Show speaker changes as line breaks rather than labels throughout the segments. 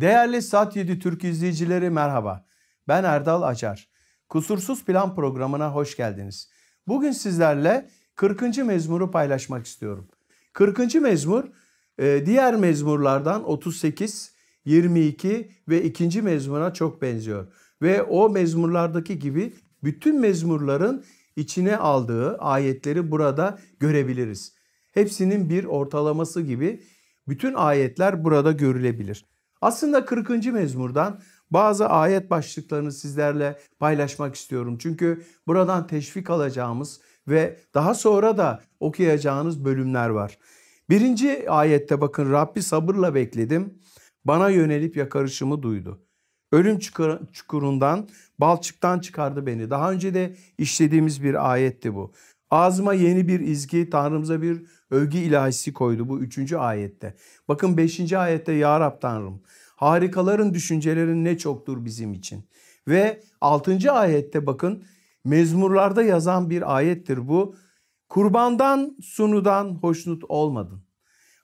Değerli Saat 7 Türk izleyicileri merhaba. Ben Erdal Acar. Kusursuz Plan programına hoş geldiniz. Bugün sizlerle 40. mezmuru paylaşmak istiyorum. 40. mezmur e, diğer mezmurlardan 38, 22 ve 2. mezmura çok benziyor. Ve o mezmurlardaki gibi bütün mezmurların içine aldığı ayetleri burada görebiliriz. Hepsinin bir ortalaması gibi bütün ayetler burada görülebilir. Aslında 40. mezmurdan bazı ayet başlıklarını sizlerle paylaşmak istiyorum. Çünkü buradan teşvik alacağımız ve daha sonra da okuyacağınız bölümler var. Birinci ayette bakın Rabbi sabırla bekledim. Bana yönelip yakarışımı duydu. Ölüm çukurundan, balçıktan çıkardı beni. Daha önce de işlediğimiz bir ayetti bu. Ağzıma yeni bir izgi, Tanrımıza bir övgü ilahisi koydu bu üçüncü ayette. Bakın beşinci ayette Ya Rab Tanrım harikaların düşüncelerin ne çoktur bizim için. Ve altıncı ayette bakın mezmurlarda yazan bir ayettir bu. Kurbandan sunudan hoşnut olmadın.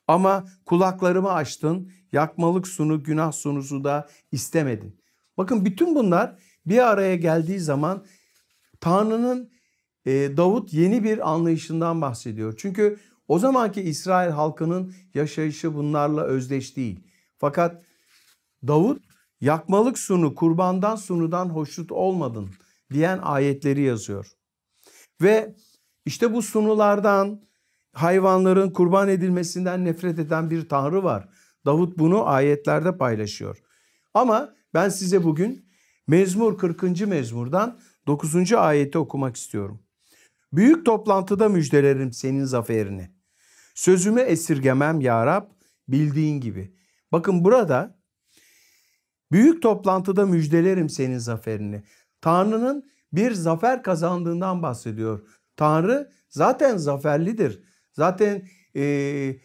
Ama kulaklarımı açtın, yakmalık sunu, günah sunusu da istemedin. Bakın bütün bunlar bir araya geldiği zaman Tanrı'nın ee, Davut yeni bir anlayışından bahsediyor. Çünkü o zamanki İsrail halkının yaşayışı bunlarla özdeş değil. Fakat Davut yakmalık sunu kurbandan sunudan hoşnut olmadın diyen ayetleri yazıyor. Ve işte bu sunulardan hayvanların kurban edilmesinden nefret eden bir tanrı var. Davut bunu ayetlerde paylaşıyor. Ama ben size bugün Mezmur 40. mezmurdan 9. ayeti okumak istiyorum. Büyük toplantıda müjdelerim senin zaferini. Sözümü esirgemem ya Rab bildiğin gibi. Bakın burada büyük toplantıda müjdelerim senin zaferini. Tanrı'nın bir zafer kazandığından bahsediyor. Tanrı zaten zaferlidir. Zaten e,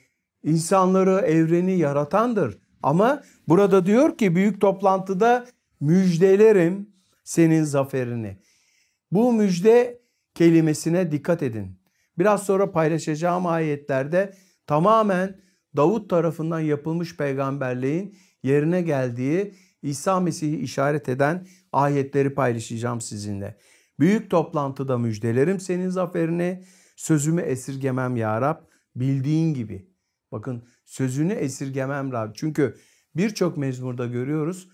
insanları, evreni yaratandır. Ama burada diyor ki büyük toplantıda müjdelerim senin zaferini. Bu müjde kelimesine dikkat edin. Biraz sonra paylaşacağım ayetlerde tamamen Davut tarafından yapılmış peygamberliğin yerine geldiği İsa Mesih'i işaret eden ayetleri paylaşacağım sizinle. Büyük toplantıda müjdelerim senin zaferini, sözümü esirgemem ya Rab bildiğin gibi. Bakın sözünü esirgemem Rab. Çünkü birçok mezmurda görüyoruz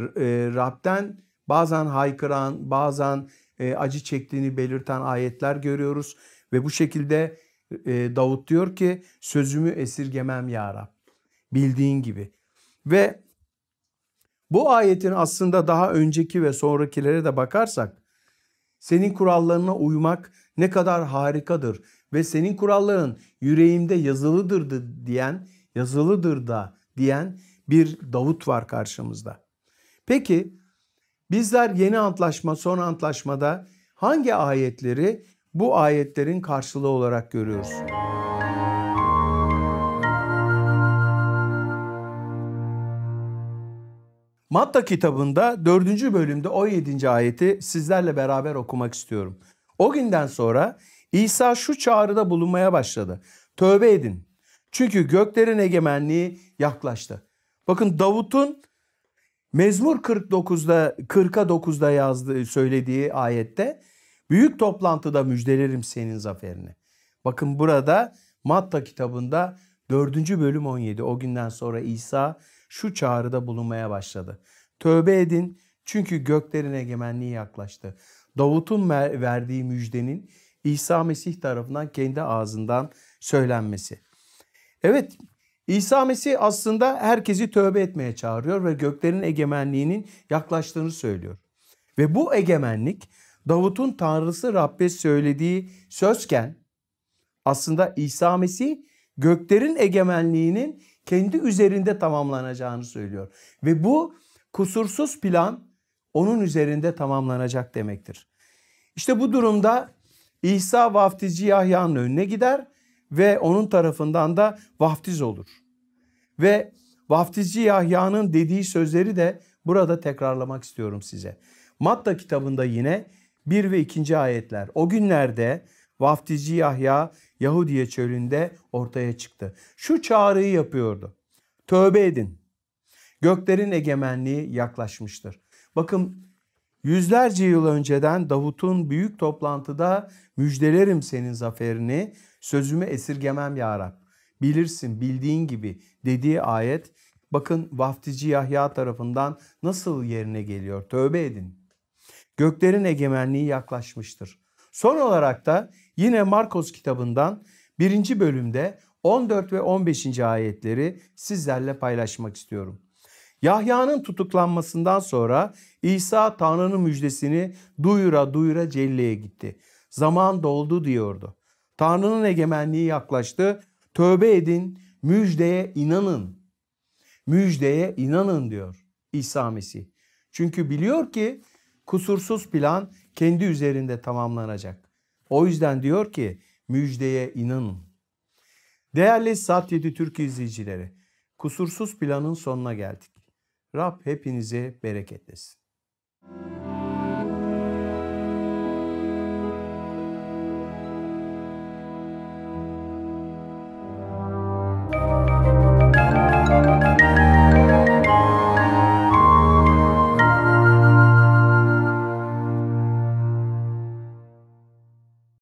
e, Rab'den bazen haykıran, bazen e, acı çektiğini belirten ayetler görüyoruz. Ve bu şekilde e, Davut diyor ki sözümü esirgemem ya Rab. Bildiğin gibi. Ve bu ayetin aslında daha önceki ve sonrakilere de bakarsak senin kurallarına uymak ne kadar harikadır ve senin kuralların yüreğimde yazılıdır diyen, yazılıdır da diyen bir Davut var karşımızda. Peki Bizler yeni antlaşma, son antlaşmada hangi ayetleri bu ayetlerin karşılığı olarak görüyoruz? Matta kitabında 4. bölümde 17. ayeti sizlerle beraber okumak istiyorum. O günden sonra İsa şu çağrıda bulunmaya başladı. Tövbe edin. Çünkü göklerin egemenliği yaklaştı. Bakın Davut'un Mezmur 49'da 40'a 9'da yazdığı söylediği ayette büyük toplantıda müjdelerim senin zaferini. Bakın burada Matta kitabında 4. bölüm 17 o günden sonra İsa şu çağrıda bulunmaya başladı. Tövbe edin çünkü göklerin egemenliği yaklaştı. Davut'un verdiği müjdenin İsa Mesih tarafından kendi ağzından söylenmesi. Evet İsa Mesih aslında herkesi tövbe etmeye çağırıyor ve göklerin egemenliğinin yaklaştığını söylüyor. Ve bu egemenlik Davut'un Tanrısı Rabbe söylediği sözken aslında İsa Mesih göklerin egemenliğinin kendi üzerinde tamamlanacağını söylüyor. Ve bu kusursuz plan onun üzerinde tamamlanacak demektir. İşte bu durumda İsa vaftizci Yahya'nın önüne gider ve onun tarafından da vaftiz olur. Ve vaftizci Yahya'nın dediği sözleri de burada tekrarlamak istiyorum size. Matta kitabında yine 1 ve 2. ayetler. O günlerde vaftizci Yahya Yahudiye çölünde ortaya çıktı. Şu çağrıyı yapıyordu. Tövbe edin. Göklerin egemenliği yaklaşmıştır. Bakın Yüzlerce yıl önceden Davut'un büyük toplantıda müjdelerim senin zaferini, sözümü esirgemem ya Rab. Bilirsin, bildiğin gibi dediği ayet bakın vaftici Yahya tarafından nasıl yerine geliyor. Tövbe edin. Göklerin egemenliği yaklaşmıştır. Son olarak da yine Markos kitabından birinci bölümde 14 ve 15. ayetleri sizlerle paylaşmak istiyorum. Yahya'nın tutuklanmasından sonra İsa Tanrı'nın müjdesini duyura duyura Celle'ye gitti. Zaman doldu diyordu. Tanrı'nın egemenliği yaklaştı. Tövbe edin, müjdeye inanın. Müjdeye inanın diyor İsa Mesih. Çünkü biliyor ki kusursuz plan kendi üzerinde tamamlanacak. O yüzden diyor ki müjdeye inanın. Değerli Saat 7 Türk izleyicileri, kusursuz planın sonuna geldik. Rab hepinize bereket etsin.